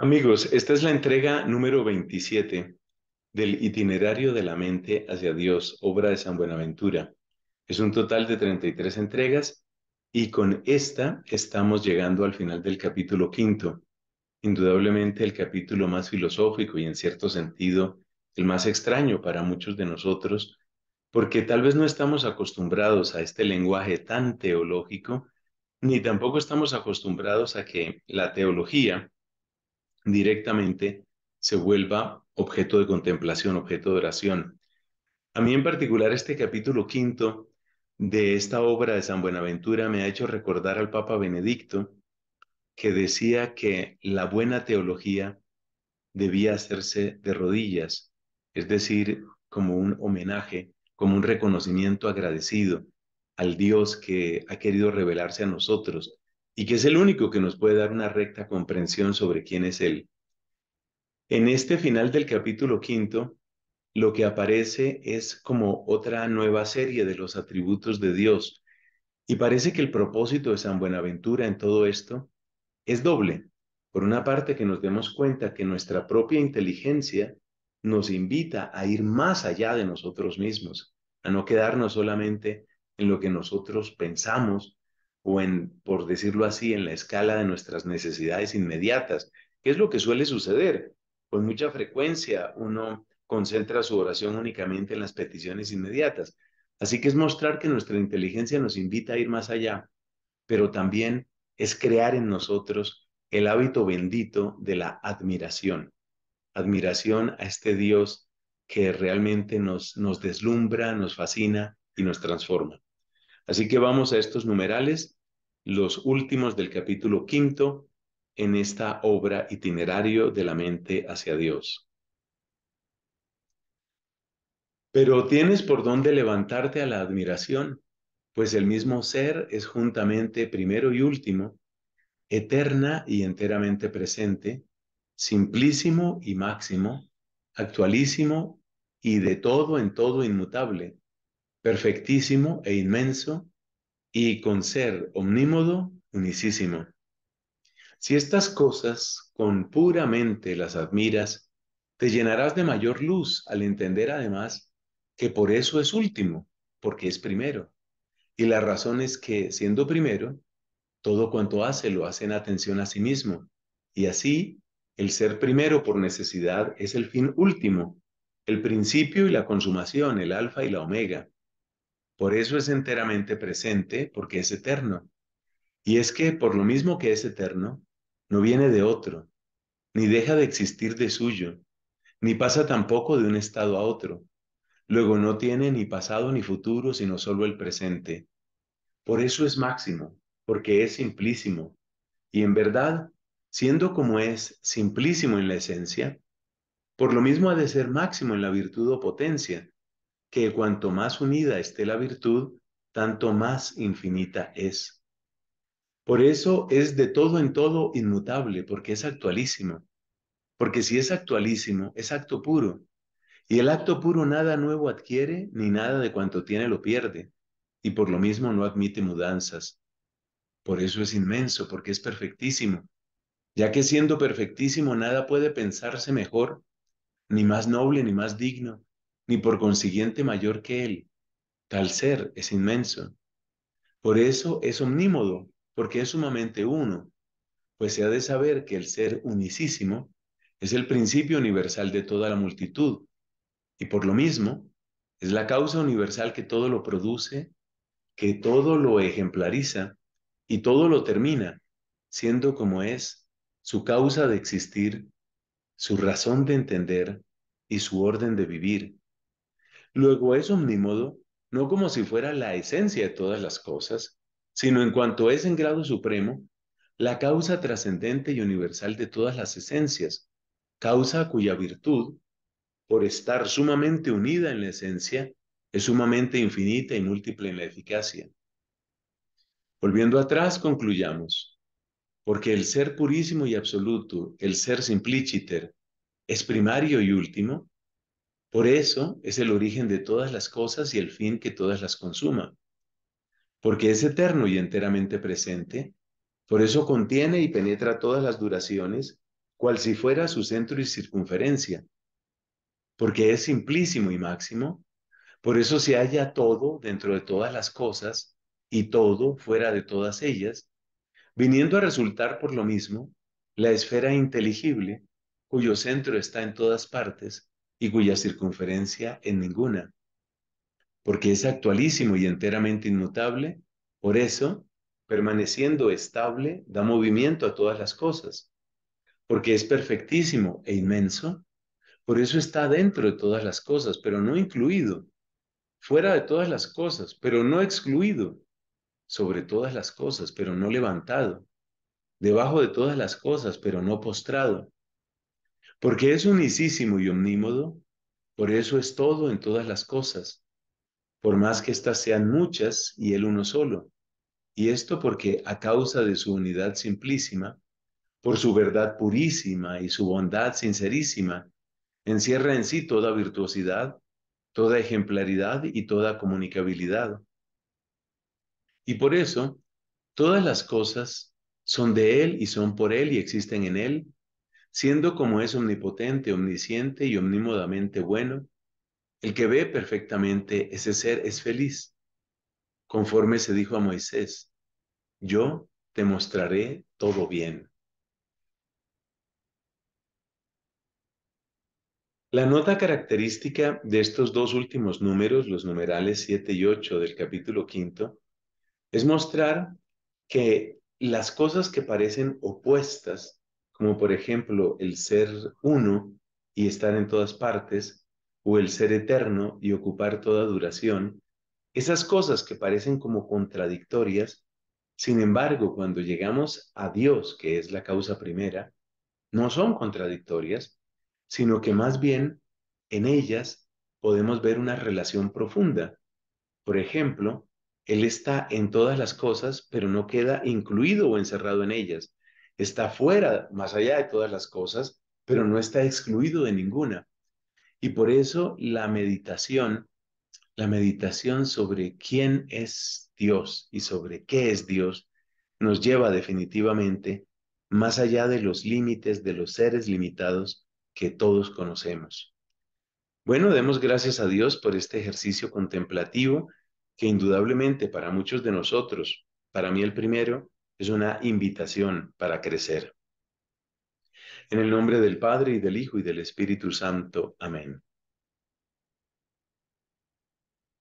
Amigos, esta es la entrega número 27 del itinerario de la mente hacia Dios, obra de San Buenaventura. Es un total de 33 entregas y con esta estamos llegando al final del capítulo quinto, indudablemente el capítulo más filosófico y en cierto sentido el más extraño para muchos de nosotros, porque tal vez no estamos acostumbrados a este lenguaje tan teológico, ni tampoco estamos acostumbrados a que la teología directamente se vuelva objeto de contemplación, objeto de oración. A mí en particular este capítulo quinto de esta obra de San Buenaventura me ha hecho recordar al Papa Benedicto que decía que la buena teología debía hacerse de rodillas, es decir, como un homenaje, como un reconocimiento agradecido al Dios que ha querido revelarse a nosotros, y que es el único que nos puede dar una recta comprensión sobre quién es Él. En este final del capítulo quinto, lo que aparece es como otra nueva serie de los atributos de Dios, y parece que el propósito de San Buenaventura en todo esto es doble. Por una parte, que nos demos cuenta que nuestra propia inteligencia nos invita a ir más allá de nosotros mismos, a no quedarnos solamente en lo que nosotros pensamos o por decirlo así, en la escala de nuestras necesidades inmediatas. que es lo que suele suceder? Con mucha frecuencia uno concentra su oración únicamente en las peticiones inmediatas. Así que es mostrar que nuestra inteligencia nos invita a ir más allá, pero también es crear en nosotros el hábito bendito de la admiración. Admiración a este Dios que realmente nos, nos deslumbra, nos fascina y nos transforma. Así que vamos a estos numerales los últimos del capítulo quinto en esta obra itinerario de la mente hacia Dios. Pero tienes por dónde levantarte a la admiración, pues el mismo ser es juntamente primero y último, eterna y enteramente presente, simplísimo y máximo, actualísimo y de todo en todo inmutable, perfectísimo e inmenso, y con ser omnímodo, unicísimo. Si estas cosas con puramente las admiras, te llenarás de mayor luz al entender además que por eso es último, porque es primero. Y la razón es que, siendo primero, todo cuanto hace lo hace en atención a sí mismo. Y así, el ser primero por necesidad es el fin último, el principio y la consumación, el alfa y la omega. Por eso es enteramente presente, porque es eterno. Y es que por lo mismo que es eterno, no viene de otro, ni deja de existir de suyo, ni pasa tampoco de un estado a otro. Luego no tiene ni pasado ni futuro, sino solo el presente. Por eso es máximo, porque es simplísimo. Y en verdad, siendo como es simplísimo en la esencia, por lo mismo ha de ser máximo en la virtud o potencia, que cuanto más unida esté la virtud, tanto más infinita es. Por eso es de todo en todo inmutable, porque es actualísimo. Porque si es actualísimo, es acto puro. Y el acto puro nada nuevo adquiere, ni nada de cuanto tiene lo pierde, y por lo mismo no admite mudanzas. Por eso es inmenso, porque es perfectísimo, ya que siendo perfectísimo nada puede pensarse mejor, ni más noble, ni más digno, ni por consiguiente mayor que Él. Tal ser es inmenso. Por eso es omnímodo, porque es sumamente uno, pues se ha de saber que el ser unicísimo es el principio universal de toda la multitud, y por lo mismo es la causa universal que todo lo produce, que todo lo ejemplariza y todo lo termina, siendo como es su causa de existir, su razón de entender y su orden de vivir, Luego es omnímodo, no como si fuera la esencia de todas las cosas, sino en cuanto es en grado supremo, la causa trascendente y universal de todas las esencias, causa cuya virtud, por estar sumamente unida en la esencia, es sumamente infinita y múltiple en la eficacia. Volviendo atrás, concluyamos, porque el ser purísimo y absoluto, el ser simpliciter, es primario y último, por eso es el origen de todas las cosas y el fin que todas las consuma. Porque es eterno y enteramente presente, por eso contiene y penetra todas las duraciones, cual si fuera su centro y circunferencia. Porque es simplísimo y máximo, por eso se halla todo dentro de todas las cosas y todo fuera de todas ellas, viniendo a resultar por lo mismo la esfera inteligible, cuyo centro está en todas partes, y cuya circunferencia en ninguna, porque es actualísimo y enteramente inmutable, por eso, permaneciendo estable, da movimiento a todas las cosas, porque es perfectísimo e inmenso, por eso está dentro de todas las cosas, pero no incluido, fuera de todas las cosas, pero no excluido, sobre todas las cosas, pero no levantado, debajo de todas las cosas, pero no postrado, porque es unicísimo y omnímodo, por eso es todo en todas las cosas, por más que éstas sean muchas y él uno solo. Y esto porque a causa de su unidad simplísima, por su verdad purísima y su bondad sincerísima, encierra en sí toda virtuosidad, toda ejemplaridad y toda comunicabilidad. Y por eso, todas las cosas son de Él y son por Él y existen en Él siendo como es omnipotente, omnisciente y omnímodamente bueno, el que ve perfectamente ese ser es feliz, conforme se dijo a Moisés, yo te mostraré todo bien. La nota característica de estos dos últimos números, los numerales 7 y 8 del capítulo quinto, es mostrar que las cosas que parecen opuestas como por ejemplo el ser uno y estar en todas partes, o el ser eterno y ocupar toda duración, esas cosas que parecen como contradictorias, sin embargo, cuando llegamos a Dios, que es la causa primera, no son contradictorias, sino que más bien en ellas podemos ver una relación profunda. Por ejemplo, Él está en todas las cosas, pero no queda incluido o encerrado en ellas está fuera, más allá de todas las cosas, pero no está excluido de ninguna. Y por eso la meditación, la meditación sobre quién es Dios y sobre qué es Dios, nos lleva definitivamente más allá de los límites de los seres limitados que todos conocemos. Bueno, demos gracias a Dios por este ejercicio contemplativo que indudablemente para muchos de nosotros, para mí el primero, es una invitación para crecer. En el nombre del Padre y del Hijo y del Espíritu Santo. Amén.